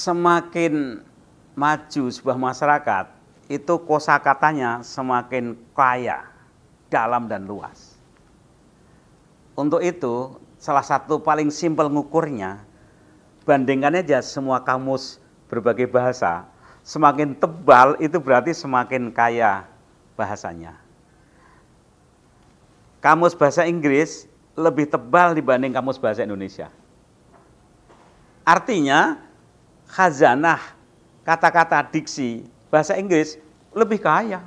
Semakin maju sebuah masyarakat, itu kosa katanya semakin kaya, dalam dan luas. Untuk itu, salah satu paling simpel ngukurnya, bandingkan aja semua kamus berbagai bahasa. Semakin tebal itu berarti semakin kaya bahasanya. Kamus bahasa Inggris lebih tebal dibanding kamus bahasa Indonesia. Artinya, khazanah kata-kata diksi bahasa Inggris lebih kaya.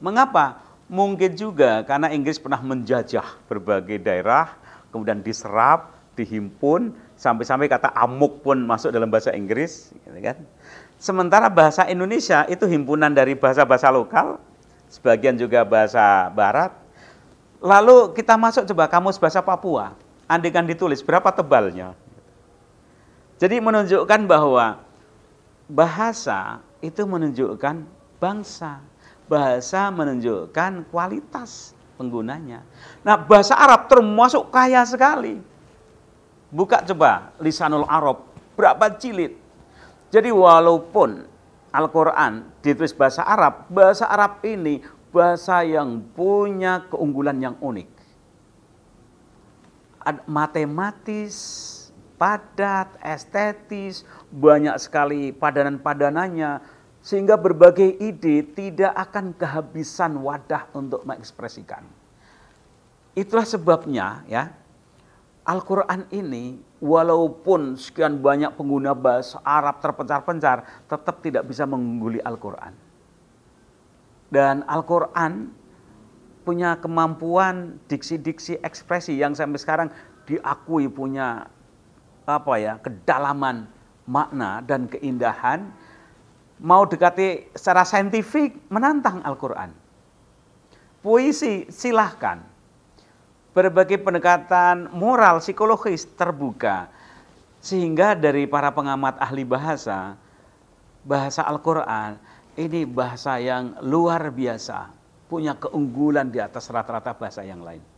Mengapa? Mungkin juga karena Inggris pernah menjajah berbagai daerah, kemudian diserap, dihimpun, sampai-sampai kata amuk pun masuk dalam bahasa Inggris. Gitu kan? Sementara bahasa Indonesia itu himpunan dari bahasa-bahasa lokal, sebagian juga bahasa barat. Lalu kita masuk coba kamus bahasa Papua. Andikan ditulis berapa tebalnya. Jadi menunjukkan bahwa bahasa itu menunjukkan bangsa. Bahasa menunjukkan kualitas penggunanya. Nah, bahasa Arab termasuk kaya sekali. Buka coba Lisanul Arab, berapa jilid. Jadi walaupun Al-Quran ditulis bahasa Arab, bahasa Arab ini bahasa yang punya keunggulan yang unik. Matematis, padat, estetis, banyak sekali padanan-padanannya, sehingga berbagai ide tidak akan kehabisan wadah untuk mengekspresikan. Itulah sebabnya ya, Al-Quran ini walaupun sekian banyak pengguna bahasa Arab terpencar-pencar, tetap tidak bisa mengungguli Al-Quran. Dan Al-Quran punya kemampuan diksi-diksi ekspresi yang sampai sekarang diakui punya apa ya kedalaman makna dan keindahan mau dekati secara saintifik menantang Al-Quran. Puisi silahkan, berbagai pendekatan moral psikologis terbuka sehingga dari para pengamat ahli bahasa bahasa Al-Qur'an ini bahasa yang luar biasa punya keunggulan di atas rata-rata bahasa yang lain